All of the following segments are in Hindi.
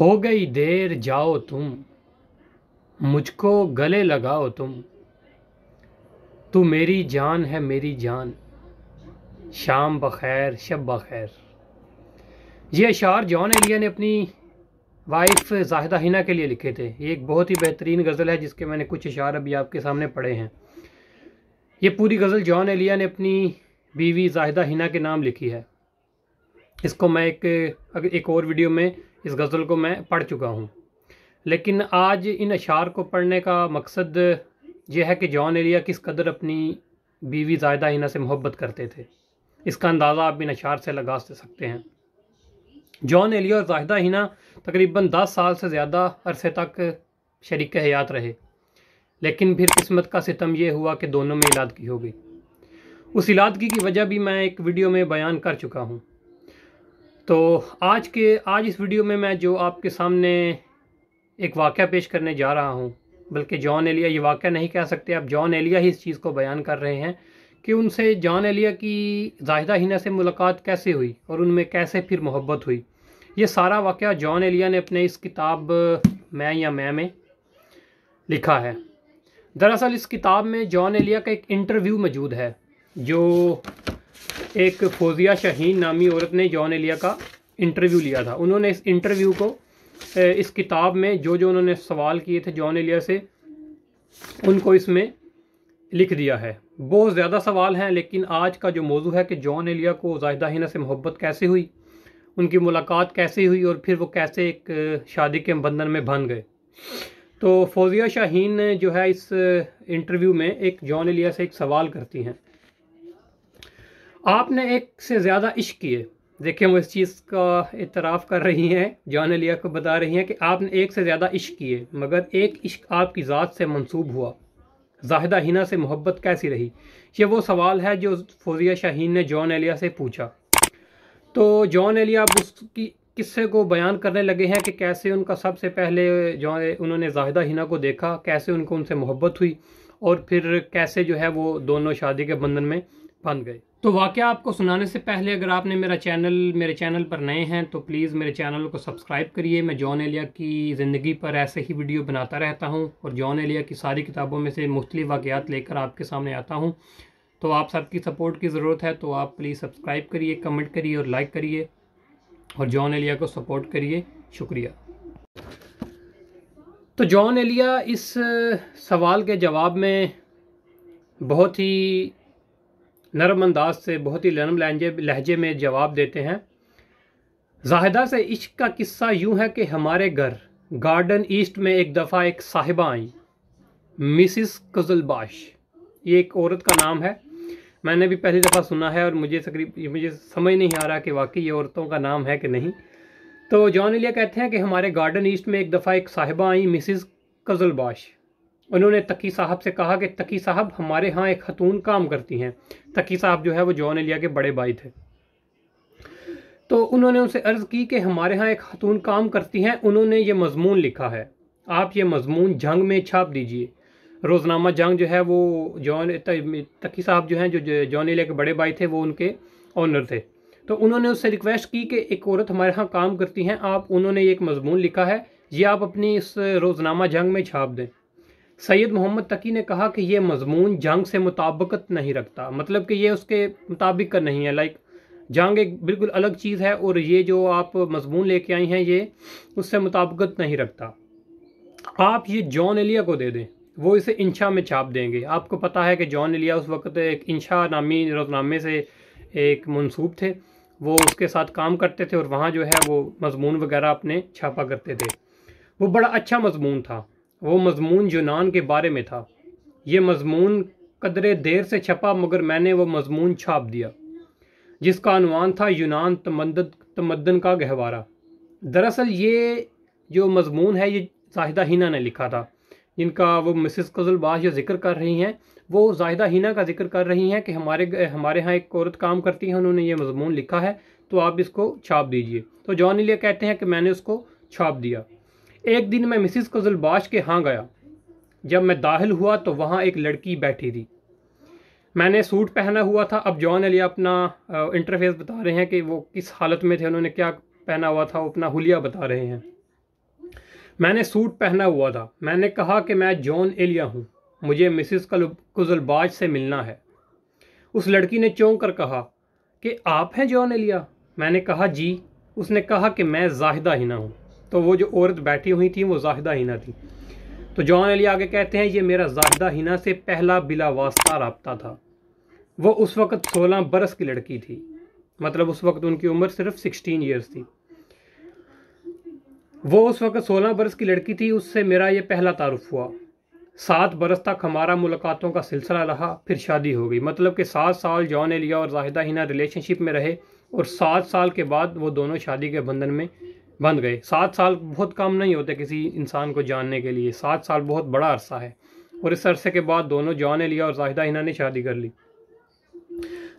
हो गई देर जाओ तुम मुझको गले लगाओ तुम तू मेरी जान है मेरी जान शाम बखैर शब बखैर ये अशार जॉन एलिया ने अपनी वाइफ जाहिदा हिना के लिए लिखे थे ये एक बहुत ही बेहतरीन गज़ल है जिसके मैंने कुछ अशार अभी आपके सामने पढ़े हैं ये पूरी गज़ल जॉन एलिया ने अपनी बीवी जाहिदा हिना के नाम लिखी है इसको मैं एक एक और वीडियो में इस गज़ल को मैं पढ़ चुका हूँ लेकिन आज इन अशार को पढ़ने का मकसद यह है कि जॉन एलिया किस कदर अपनी बीवी जायदा हिना से मोहब्बत करते थे इसका अंदाज़ा आप इन अशार से लगा सकते हैं जॉन एलिया और जाहिदा हिना तकरीबन दस साल से ज़्यादा अरसे तक शरीक हयात रहे लेकिन फिर किस्मत का सितम यह हुआ कि दोनों में इलादगी हो गई उस इलादगी की वजह भी मैं एक वीडियो में बयान कर चुका हूँ तो आज के आज इस वीडियो में मैं जो आपके सामने एक वाक़ पेश करने जा रहा हूँ बल्कि जॉन एलिया ये वाक़ नहीं कह सकते आप जॉन एलिया ही इस चीज़ को बयान कर रहे हैं कि उनसे जॉन एलिया की जाहिदा हिना से मुलाकात कैसे हुई और उनमें कैसे फिर मोहब्बत हुई ये सारा वाक़ जॉन एलिया ने अपने इस किताब मैं या मैं में लिखा है दरअसल इस किताब में जॉन एलिया का एक इंटरव्यू मौजूद है जो एक फौजिया शहीन नामी औरत ने जॉन एलिया का इंटरव्यू लिया था उन्होंने इस इंटरव्यू को इस किताब में जो जो उन्होंने सवाल किए थे जॉन एलिया से उनको इसमें लिख दिया है बहुत ज़्यादा सवाल हैं लेकिन आज का जो मौजू है कि जॉन एलिया को जाहिदा हिना से मोहब्बत कैसे हुई उनकी मुलाकात कैसे हुई और फिर वो कैसे एक शादी के बंधन में बन गए तो फौजिया शाहीन जो है इस इंटरव्यू में एक जॉन एलिया से एक सवाल करती हैं आपने एक से ज़्यादा इश्क किए देखिए वो इस चीज़ का इतराफ़ कर रही हैं जान अलिया को बता रही हैं कि आपने एक से ज़्यादा इश्क किए मगर एक इश्क आपकी ज़ात से मंसूब हुआ जाहिदा हिना से मोहब्बत कैसी रही ये वो सवाल है जो फौजिया शाहीन ने जॉन एलिया से पूछा तो जॉन एलिया अब उसकी किस्से को बयान करने लगे हैं कि कैसे उनका सबसे पहले जो उन्होंने जाहिदा हिना को देखा कैसे उनको उनसे मोहब्बत हुई और फिर कैसे जो है वो दोनों शादी के बंधन में बंध गए तो वाक़ आपको सुनाने से पहले अगर आपने मेरा चैनल मेरे चैनल पर नए हैं तो प्लीज़ मेरे चैनल को सब्सक्राइब करिए मैं जॉन एलिया की ज़िंदगी पर ऐसे ही वीडियो बनाता रहता हूँ और जॉन एलिया की सारी किताबों में से मुख्तलि वाक़ात लेकर आपके सामने आता हूँ तो आप सबकी सपोर्ट की ज़रूरत है तो आप प्लीज़ सब्सक्राइब करिए कमेंट करिए और लाइक करिए और जॉन एलिया को सपोर्ट करिए शुक्रिया तो जॉन एलिया इस सवाल के जवाब में बहुत ही नरम अंदाज से बहुत ही नरम लहजे लहजे में जवाब देते हैं जाहिदा से इश्क का किस्सा यूं है कि हमारे घर गार्डन ईस्ट में एक दफ़ा एक साहिबा आई मिसिस कजलबाश ये एक औरत का नाम है मैंने भी पहली दफ़ा सुना है और मुझे तकरीब मुझे समझ नहीं आ रहा कि वाकई ये औरतों का नाम है कि नहीं तो जॉन एलिया कहते हैं कि हमारे गार्डन ईस्ट में एक दफ़ा एक साहिबा आई मिसिस कजलबाश उन्होंने तकी साहब से कहा कि तकी साहब हमारे यहाँ एक खतून काम करती हैं तकी साहब जो है वो जॉन एलिया के बड़े भाई थे तो उन्होंने उनसे अर्ज़ की कि हमारे यहाँ एक खतून काम करती हैं उन्होंने ये मजमून लिखा है आप ये मजमून जंग में छाप दीजिए रोज़नामा जंग जो है वो जॉन तकी साहब जो हैं जो जॉन एलिया के बड़े भाई थे वो उनके ऑनर थे तो उन्होंने उससे रिक्वेस्ट की कि एक औरत हमारे यहाँ काम करती हैं आप उन्होंने एक मजमून लिखा है ये आप अपनी इस रोज़नामा जंग में छाप दें सैयद मोहम्मद तकी ने कहा कि यह मजमून जंग से मुताबकत नहीं रखता मतलब कि यह उसके मुताबिक का नहीं है लाइक जंग एक बिल्कुल अलग चीज़ है और ये जो आप मजमून लेके आई हैं ये उससे मुताबकत नहीं रखता आप ये जॉन एलिया को दे दें वो इसे इंशा में छाप देंगे आपको पता है कि जॉन एलिया उस वक्त एक इंशा नामी रोजनामे से एक मनसूब थे वो उसके साथ काम करते थे और वहाँ जो है वो मजमून वगैरह अपने छापा करते थे वो बड़ा अच्छा मजमून था वो मजमून यूनान के बारे में था ये मजमून कदरे देर से छपा मगर मैंने वो मजमून छाप दिया जिसका अनवान था यूनान तमद तमदन का गहवारा दरअसल ये जो मजमून है ये जाहिदा हिना ने लिखा था जिनका वो मिसिस कजलबाज जो जिक्र कर रही हैं वो जाहिदा हिना का जिक्र कर रही हैं कि हमारे हमारे यहाँ एक औरत काम करती है उन्होंने ये मजमून लिखा है तो आप इसको छाप दीजिए तो जॉन इलिया कहते हैं कि मैंने उसको छाप दिया एक दिन मैं मिसिस कजुलबाश के हाँ गया जब मैं दाखिल हुआ तो वहाँ एक लड़की बैठी थी मैंने सूट पहना हुआ था अब जॉन अलिया अपना इंटरफेस बता रहे हैं कि वो किस हालत में थे उन्होंने क्या पहना हुआ था वो अपना हुलिया बता रहे हैं मैंने सूट पहना हुआ था मैंने कहा कि मैं जॉन एलिया हूँ मुझे मिसिस कुजलबाज से मिलना है उस लड़की ने चौंक कर कहा कि आप हैं जॉन एलिया मैंने कहा जी उसने कहा कि मैं जाहिदा हिना हूँ तो वो जो औरत बैठी हुई थी वो जाहिदा हिना थी तो जॉन अली आगे कहते हैं ये मेरा जाहिदा हिना से पहला बिला वास्ता रबता था वो उस वक्त सोलह बरस की लड़की थी मतलब उस वक्त उनकी उम्र सिर्फ सिक्सटीन ईयर्स थी वो उस वक्त सोलह बरस की लड़की थी उससे मेरा ये पहला तारुफ हुआ सात बरस तक हमारा मुलाकातों का सिलसिला रहा फिर शादी हो गई मतलब कि सात साल जॉन एलिया और जाहिदा हिना रिलेशनशिप में रहे और सात साल के बाद वो दोनों शादी के बंधन में बन गए सात साल बहुत कम नहीं होते किसी इंसान को जानने के लिए सात साल बहुत बड़ा अरसा है और इस अरसे के बाद दोनों जॉन ने लिया और जाहिदा हिना ने शादी कर ली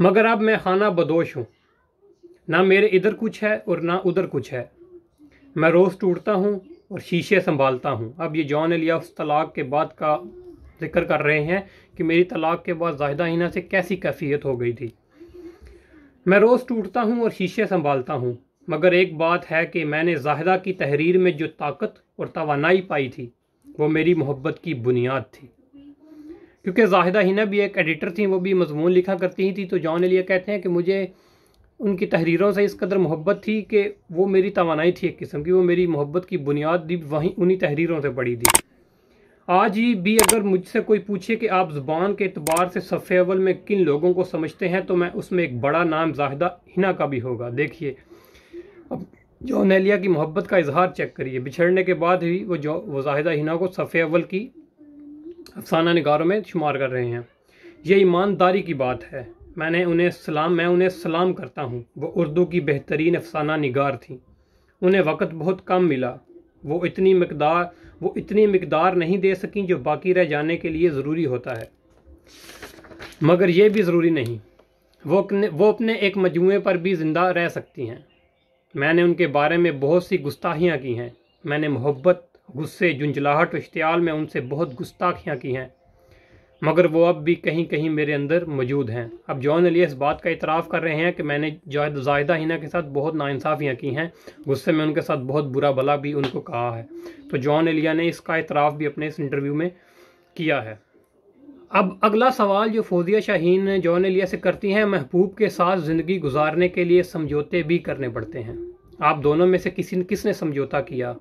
मगर अब मैं खाना बदोश हूँ ना मेरे इधर कुछ है और ना उधर कुछ है मैं रोज़ टूटता हूँ और शीशे संभालता हूँ अब ये जॉन लिया उस तलाक के बाद का जिक्र कर रहे हैं कि मेरी तलाक के बाद जाहिदा हिना से कैसी कैफियत हो गई थी मैं रोज़ टूटता हूँ और शीशे संभालता हूँ मगर एक बात है कि मैंने जाहिदा की तहरीर में जो ताकत और तोानाई पाई थी वो मेरी मोहब्बत की बुनियाद थी क्योंकि जाहिदा हिना भी एक एडिटर थी वो भी मजमून लिखा करती ही थी तो जॉन एलिया कहते हैं कि मुझे उनकी तहरीरों से इस कदर मोहब्बत थी कि वो मेरी तोानाई थी एक किस्म की वो मेरी मोहब्बत की बुनियाद भी वहीं उन्हीं तहरीरों से पड़ी थी आज ही भी अगर मुझसे कोई पूछे कि आप ज़ुबान के अतबार से सफ़े अवल में किन लोगों को समझते हैं तो मैं उसमें एक बड़ा नाम जाहिदा हिना का भी होगा देखिए अब जॉन एलिया की मोहब्बत का इजहार चेक करिए बिछड़ने के बाद ही वो जो वो जाहिदा हिना को सफ़े अव्वल की अफसाना निगारों में शुमार कर रहे हैं ये ईमानदारी की बात है मैंने उन्हें सलाम मैं उन्हें सलाम करता हूँ वो उर्दू की बेहतरीन अफसाना निगार थी उन्हें वक़्त बहुत कम मिला वो इतनी मकदार वो इतनी मकदार नहीं दे सकें जो बाकी रह जाने के लिए ज़रूरी होता है मगर ये भी ज़रूरी नहीं वो अपने वो अपने एक मजमू पर भी ज़िंदा रह सकती हैं मैंने उनके बारे में बहुत सी गुस्ताखियाँ की हैं मैंने मोहब्बत गुस्से जुंझलाहट और इश्तियाल में उनसे बहुत गुस्ताखियाँ की हैं मगर वो अब भी कहीं कहीं मेरे अंदर मौजूद हैं अब जॉन अली इस बात का इतराफ़ कर रहे हैं कि मैंने जाहिद जाहिदा हिना के साथ बहुत नासाफियाँ की हैं गुस्से में उनके साथ बहुत बुरा भला भी उनको कहा है तो जॉन एलिया ने इसका इतराफ़ भी अपने इस इंटरव्यू में किया है अब अगला सवाल जो फौजिया शाहीन जॉन एलिया से करती हैं महबूब के साथ ज़िंदगी गुजारने के लिए समझौते भी करने पड़ते हैं आप दोनों में से किसी किसने समझौता किया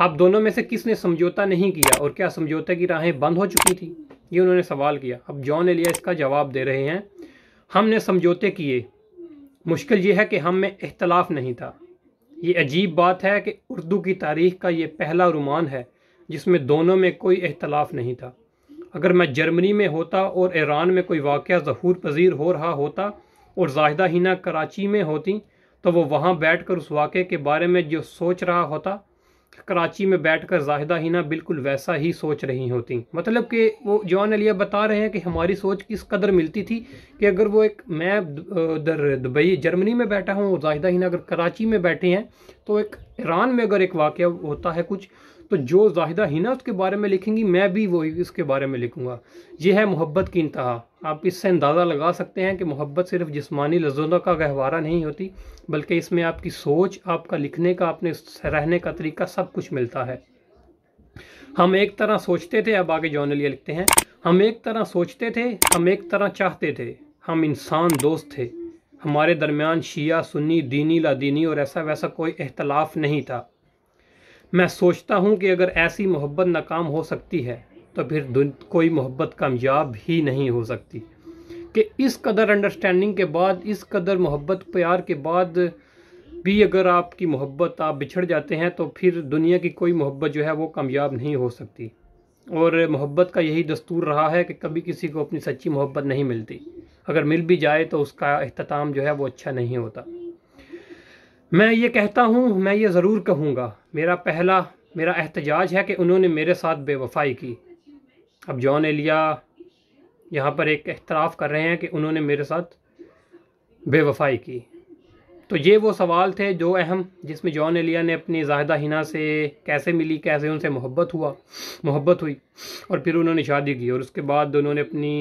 आप दोनों में से किसने समझौता नहीं किया और क्या समझौते की राहें बंद हो चुकी थी ये उन्होंने सवाल किया अब जॉन एलिया इसका जवाब दे रहे हैं हमने समझौते किए मुश्किल ये है कि हम में अख्तलाफ नहीं था ये अजीब बात है कि उर्दू की तारीख का ये पहला रुमान है जिसमें दोनों में कोई अख्तलाफ नहीं था अगर मैं जर्मनी में होता और ईरान में कोई वाक़ जहूर पजीर हो रहा होता और जाहिदा हिना कराची में होती तो वो वहाँ बैठ कर उस वाक़े के बारे में जो सोच रहा होता कराची में बैठ कर जाहिदा हिना बिल्कुल वैसा ही सोच रही होती मतलब कि वो जॉन अलिया बता रहे हैं कि हमारी सोच किस कदर मिलती थी कि अगर वो एक मैं उधर दुबई जर्मनी में बैठा हूँ और जाहिदा हिना अगर कराची में बैठे हैं तो एक ईरान में अगर एक वाक़ होता है कुछ तो जो जाहिदा हिना उसके बारे में लिखेंगी मैं भी वही उसके बारे में लिखूँगा यह है मोहब्बत की इंतहा आप इससे अंदाज़ा लगा सकते हैं कि मोहब्बत सिर्फ जिसमानी लफ्ज़ों का गहवारा नहीं होती बल्कि इसमें आपकी सोच आपका लिखने का अपने रहने का तरीका सब कुछ मिलता है हम एक तरह सोचते थे अब आगे लिए लिखते हैं हम एक तरह सोचते थे हम एक तरह चाहते थे हम इंसान दोस्त थे हमारे दरमियान शिया सुन्नी दीनी लादीनी और ऐसा वैसा कोई अख्तलाफ नहीं था मैं सोचता हूँ कि अगर ऐसी मोहब्बत नाकाम हो सकती है तो फिर कोई मोहब्बत कामयाब ही नहीं हो सकती कि इस कदर अंडरस्टैंडिंग के बाद इस कदर मोहब्बत प्यार के बाद भी अगर आपकी मोहब्बत आप बिछड़ जाते हैं तो फिर दुनिया की कोई मोहब्बत जो है वो कामयाब नहीं हो सकती और मोहब्बत का यही दस्तूर रहा है कि कभी किसी को अपनी सच्ची मोहब्बत नहीं मिलती अगर मिल भी जाए तो उसका अख्ताम जो है वो अच्छा नहीं होता मैं ये कहता हूँ मैं ये ज़रूर कहूँगा मेरा पहला मेरा एहतजाज है कि उन्होंने मेरे साथ बेवफाई की अब जॉन एलिया यहाँ पर एक एतराफ़ कर रहे हैं कि उन्होंने मेरे साथ बेवफाई की तो ये वो सवाल थे जो अहम जिसमें जॉन एलिया ने अपनी जाहिदा हिना से कैसे मिली कैसे उनसे मोहब्बत हुआ मोहब्बत हुई और फिर उन्होंने शादी की और उसके बाद उन्होंने अपनी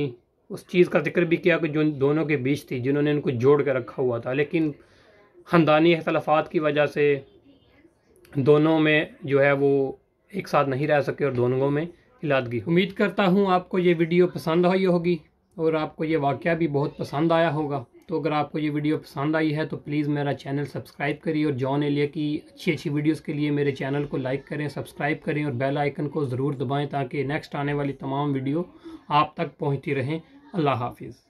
उस चीज़ का जिक्र भी किया कि जो दोनों के बीच थी जिन्होंने उनको जोड़ कर रखा हुआ था लेकिन ख़ानदानी अख्तलाफात की वजह से दोनों में जो है वो एक साथ नहीं रह सके और दोनों में इलादगी उम्मीद करता हूँ आपको ये वीडियो पसंद आई होगी और आपको ये वाक़ भी बहुत पसंद आया होगा तो अगर आपको ये वीडियो पसंद आई है तो प्लीज़ मेरा चैनल सब्सक्राइब करिए और जॉन एलिया की अच्छी अच्छी वीडियोस के लिए मेरे चैनल को लाइक करें सब्सक्राइब करें और बेल आइकन को ज़रूर दबाएं ताकि नेक्स्ट आने वाली तमाम वीडियो आप तक पहुंचती रहें अल्लाह हाफिज़